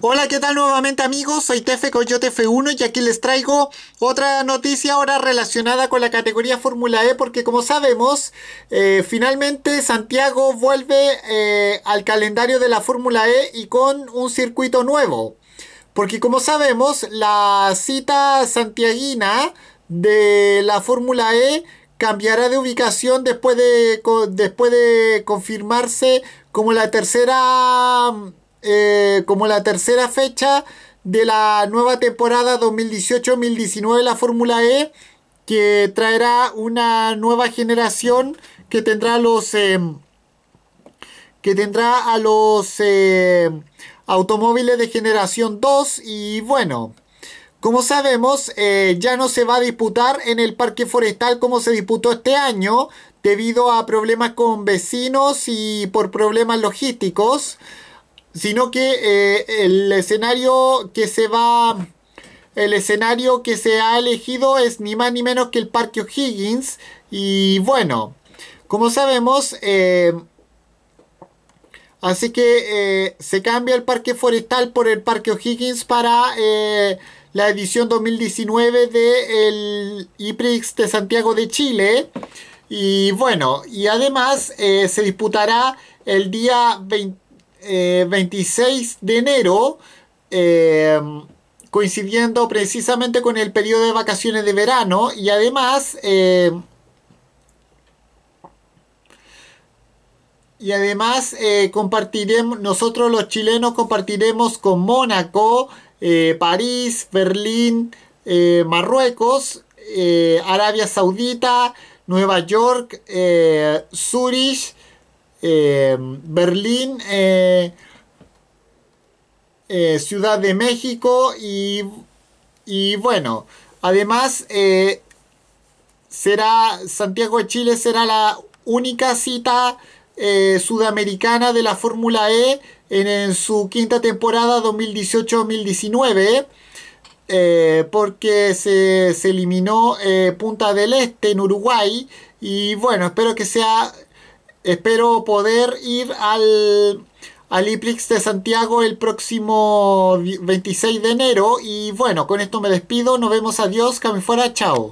Hola, ¿qué tal nuevamente amigos? Soy Tefe Coyote F1 y aquí les traigo otra noticia ahora relacionada con la categoría Fórmula E porque como sabemos, eh, finalmente Santiago vuelve eh, al calendario de la Fórmula E y con un circuito nuevo. Porque como sabemos, la cita santiaguina de la Fórmula E cambiará de ubicación después de, después de confirmarse como la tercera eh, como la tercera fecha de la nueva temporada 2018-2019 de la Fórmula E, que traerá una nueva generación que tendrá los em, que tendrá a los em, automóviles de generación 2 y bueno como sabemos eh, ya no se va a disputar en el parque forestal como se disputó este año debido a problemas con vecinos y por problemas logísticos sino que eh, el escenario que se va... El escenario que se ha elegido es ni más ni menos que el Parque O'Higgins. Y bueno, como sabemos, eh, así que eh, se cambia el Parque Forestal por el Parque O'Higgins para la edición 2019 del de IPRIX de Santiago de Chile. Y bueno, y además se disputará el día 20 26 eh, de enero, em, coincidiendo precisamente con el periodo de vacaciones de verano y además... Em, y además eh, compartiremos, nosotros los chilenos compartiremos con Mónaco, eh, París, Berlín, Marruecos, Arabia Saudita, Nueva York, Zurich, eh, Berlín, eh, eh, Ciudad de México y, bueno, además será Santiago de Chile será la única cita sudamericana de la Fórmula E en, su quinta temporada 2018-2019. porque se, eliminó Punta del Este en Uruguay y bueno, espero que sea Espero poder ir al, al IPLIX de Santiago el próximo 26 de enero. Y bueno, con esto me despido. Nos vemos. Adiós. Cami fuera. Chao.